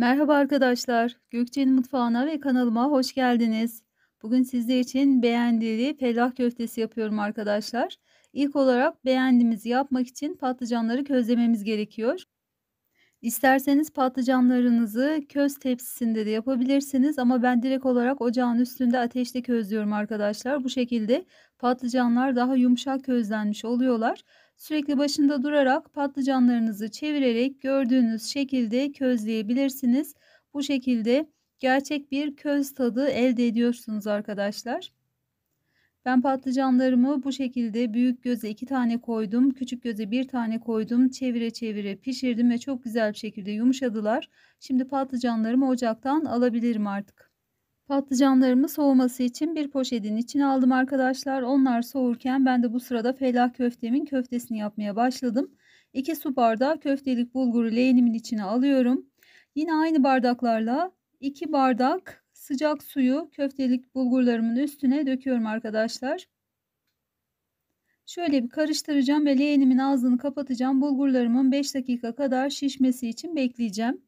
Merhaba arkadaşlar. Gökçe'nin mutfağına ve kanalıma hoş geldiniz. Bugün sizler için beğendili fellah köftesi yapıyorum arkadaşlar. İlk olarak beğendimizi yapmak için patlıcanları közlememiz gerekiyor. İsterseniz patlıcanlarınızı köz tepsisinde de yapabilirsiniz ama ben direkt olarak ocağın üstünde ateşte közlüyorum arkadaşlar. Bu şekilde patlıcanlar daha yumuşak közlenmiş oluyorlar. Sürekli başında durarak patlıcanlarınızı çevirerek gördüğünüz şekilde közleyebilirsiniz. Bu şekilde gerçek bir köz tadı elde ediyorsunuz arkadaşlar. Ben patlıcanlarımı bu şekilde büyük göze iki tane koydum. Küçük göze bir tane koydum. Çevire çevire pişirdim ve çok güzel bir şekilde yumuşadılar. Şimdi patlıcanlarımı ocaktan alabilirim artık. Patlıcanlarımı soğuması için bir poşetin içine aldım arkadaşlar. Onlar soğurken ben de bu sırada felah köftemin köftesini yapmaya başladım. 2 su bardağı köftelik bulguru leğenimin içine alıyorum. Yine aynı bardaklarla 2 bardak sıcak suyu köftelik bulgurlarımın üstüne döküyorum arkadaşlar. Şöyle bir karıştıracağım ve leğenimin ağzını kapatacağım. Bulgurlarımın 5 dakika kadar şişmesi için bekleyeceğim.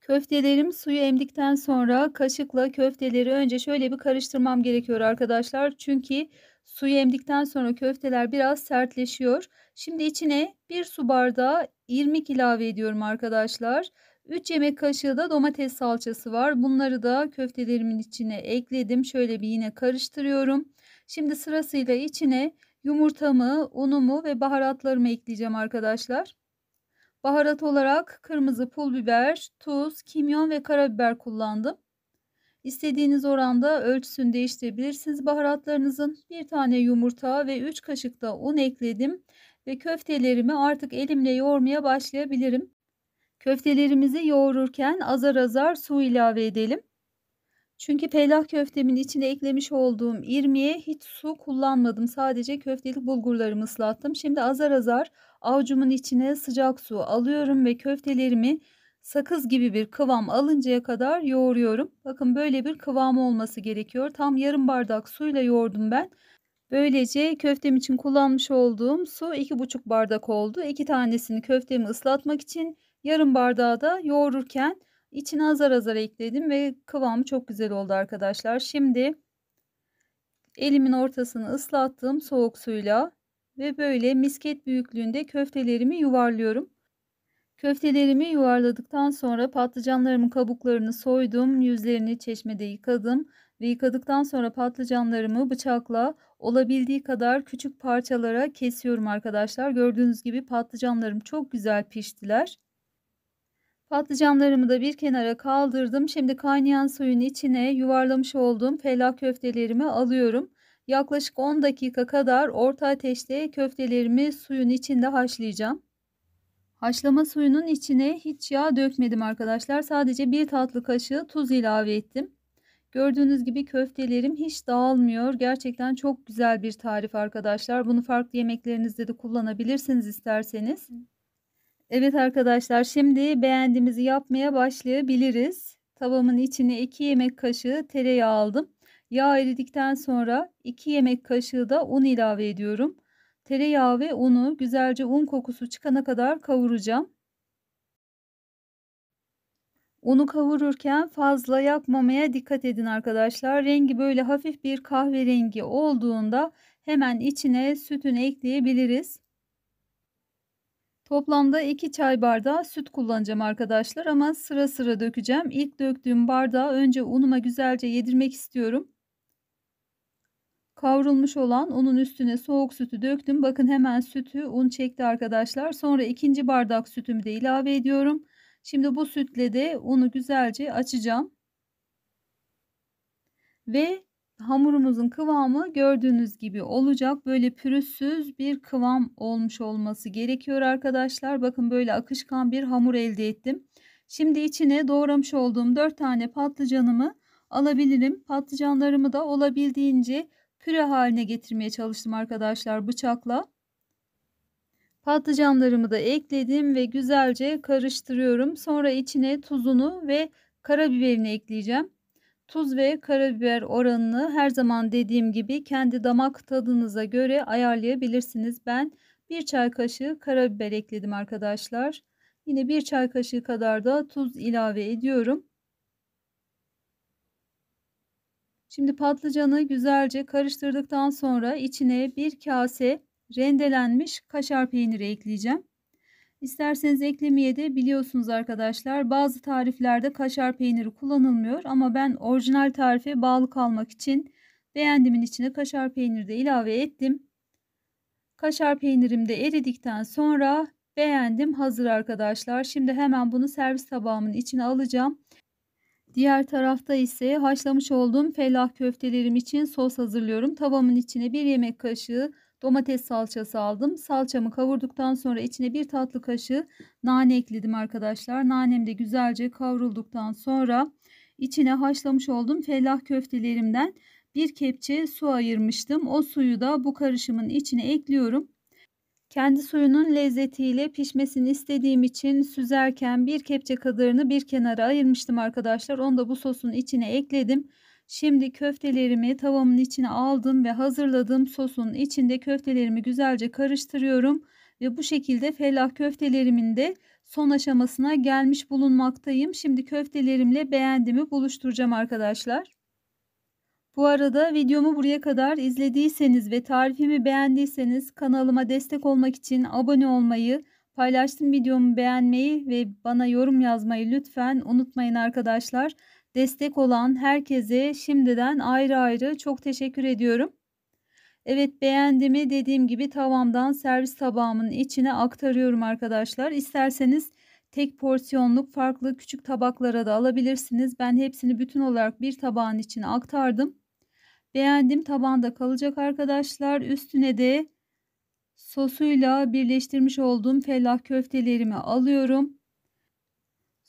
Köftelerim suyu emdikten sonra kaşıkla köfteleri önce şöyle bir karıştırmam gerekiyor arkadaşlar. Çünkü suyu emdikten sonra köfteler biraz sertleşiyor. Şimdi içine bir su bardağı irmik ilave ediyorum arkadaşlar. 3 yemek kaşığı da domates salçası var. Bunları da köftelerimin içine ekledim. Şöyle bir yine karıştırıyorum. Şimdi sırasıyla içine yumurtamı, unumu ve baharatlarımı ekleyeceğim arkadaşlar. Baharat olarak kırmızı pul biber, tuz, kimyon ve karabiber kullandım. İstediğiniz oranda ölçüsünü değiştirebilirsiniz baharatlarınızın. Bir tane yumurta ve 3 kaşık da un ekledim ve köftelerimi artık elimle yoğurmaya başlayabilirim. Köftelerimizi yoğururken azar azar su ilave edelim. Çünkü peylah köftemin içine eklemiş olduğum irmiye hiç su kullanmadım. Sadece köftelik bulgurlarımı ıslattım. Şimdi azar azar avucumun içine sıcak su alıyorum ve köftelerimi sakız gibi bir kıvam alıncaya kadar yoğuruyorum. Bakın böyle bir kıvam olması gerekiyor. Tam yarım bardak suyla yoğurdum ben. Böylece köftem için kullanmış olduğum su 2,5 bardak oldu. 2 tanesini köftemi ıslatmak için Yarım bardağı da yoğururken içine azar azar ekledim ve kıvamı çok güzel oldu arkadaşlar. Şimdi elimin ortasını ıslattığım soğuk suyla ve böyle misket büyüklüğünde köftelerimi yuvarlıyorum. Köftelerimi yuvarladıktan sonra patlıcanlarımın kabuklarını soydum, yüzlerini çeşmede yıkadım ve yıkadıktan sonra patlıcanlarımı bıçakla olabildiği kadar küçük parçalara kesiyorum arkadaşlar. Gördüğünüz gibi patlıcanlarım çok güzel piştiler. Patlıcanlarımı da bir kenara kaldırdım. Şimdi kaynayan suyun içine yuvarlamış olduğum fellah köftelerimi alıyorum. Yaklaşık 10 dakika kadar orta ateşte köftelerimi suyun içinde haşlayacağım. Haşlama suyunun içine hiç yağ dökmedim arkadaşlar. Sadece bir tatlı kaşığı tuz ilave ettim. Gördüğünüz gibi köftelerim hiç dağılmıyor. Gerçekten çok güzel bir tarif arkadaşlar. Bunu farklı yemeklerinizde de kullanabilirsiniz isterseniz. Evet arkadaşlar şimdi beğendiğimizi yapmaya başlayabiliriz. Tavamın içine 2 yemek kaşığı tereyağı aldım. Yağ eridikten sonra 2 yemek kaşığı da un ilave ediyorum. Tereyağı ve unu güzelce un kokusu çıkana kadar kavuracağım. Unu kavururken fazla yakmamaya dikkat edin arkadaşlar. Rengi böyle hafif bir kahverengi olduğunda hemen içine sütünü ekleyebiliriz. Toplamda 2 çay bardağı süt kullanacağım arkadaşlar ama sıra sıra dökeceğim. İlk döktüğüm bardağı önce unuma güzelce yedirmek istiyorum. Kavrulmuş olan unun üstüne soğuk sütü döktüm. Bakın hemen sütü un çekti arkadaşlar. Sonra ikinci bardak sütümü de ilave ediyorum. Şimdi bu sütle de unu güzelce açacağım. Ve hamurumuzun kıvamı gördüğünüz gibi olacak. Böyle pürüzsüz bir kıvam olmuş olması gerekiyor arkadaşlar. Bakın böyle akışkan bir hamur elde ettim. Şimdi içine doğramış olduğum 4 tane patlıcanımı alabilirim. Patlıcanlarımı da olabildiğince püre haline getirmeye çalıştım arkadaşlar bıçakla. Patlıcanlarımı da ekledim ve güzelce karıştırıyorum. Sonra içine tuzunu ve karabiberini ekleyeceğim. Tuz ve karabiber oranını her zaman dediğim gibi kendi damak tadınıza göre ayarlayabilirsiniz. Ben bir çay kaşığı karabiber ekledim arkadaşlar. Yine bir çay kaşığı kadar da tuz ilave ediyorum. Şimdi patlıcanı güzelce karıştırdıktan sonra içine bir kase rendelenmiş kaşar peyniri ekleyeceğim. İsterseniz eklemeye de biliyorsunuz arkadaşlar. Bazı tariflerde kaşar peyniri kullanılmıyor ama ben orijinal tarife bağlı kalmak için beğendimin içine kaşar peyniri de ilave ettim. Kaşar peynirim de eridikten sonra beğendim hazır arkadaşlar. Şimdi hemen bunu servis tabağımın içine alacağım. Diğer tarafta ise haşlamış olduğum fellah köftelerim için sos hazırlıyorum. Tavamın içine bir yemek kaşığı Domates salçası aldım. Salçamı kavurduktan sonra içine bir tatlı kaşığı nane ekledim arkadaşlar. Nanem de güzelce kavrulduktan sonra içine haşlamış olduğum fellah köftelerimden bir kepçe su ayırmıştım. O suyu da bu karışımın içine ekliyorum. Kendi suyunun lezzetiyle pişmesini istediğim için süzerken bir kepçe kadarını bir kenara ayırmıştım arkadaşlar. Onu da bu sosun içine ekledim. Şimdi köftelerimi tavamın içine aldım ve hazırladığım sosun içinde köftelerimi güzelce karıştırıyorum ve bu şekilde fellah köftelerimin de son aşamasına gelmiş bulunmaktayım. Şimdi köftelerimle beğendiğimi buluşturacağım arkadaşlar. Bu arada videomu buraya kadar izlediyseniz ve tarifimi beğendiyseniz kanalıma destek olmak için abone olmayı, paylaştığım videomu beğenmeyi ve bana yorum yazmayı lütfen unutmayın arkadaşlar destek olan herkese şimdiden ayrı ayrı çok teşekkür ediyorum. Evet beğendiğimi dediğim gibi tavamdan servis tabağımın içine aktarıyorum arkadaşlar. İsterseniz tek porsiyonluk farklı küçük tabaklara da alabilirsiniz. Ben hepsini bütün olarak bir tabağın içine aktardım. Beğendim tabanda kalacak arkadaşlar. Üstüne de sosuyla birleştirmiş olduğum fellah köftelerimi alıyorum.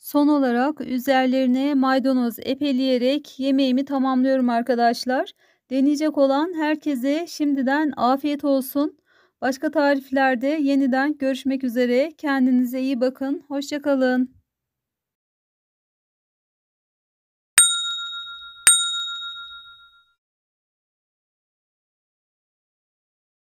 Son olarak üzerlerine maydanoz epeleyerek yemeğimi tamamlıyorum arkadaşlar. Deneyecek olan herkese şimdiden afiyet olsun. Başka tariflerde yeniden görüşmek üzere. Kendinize iyi bakın. Hoşçakalın.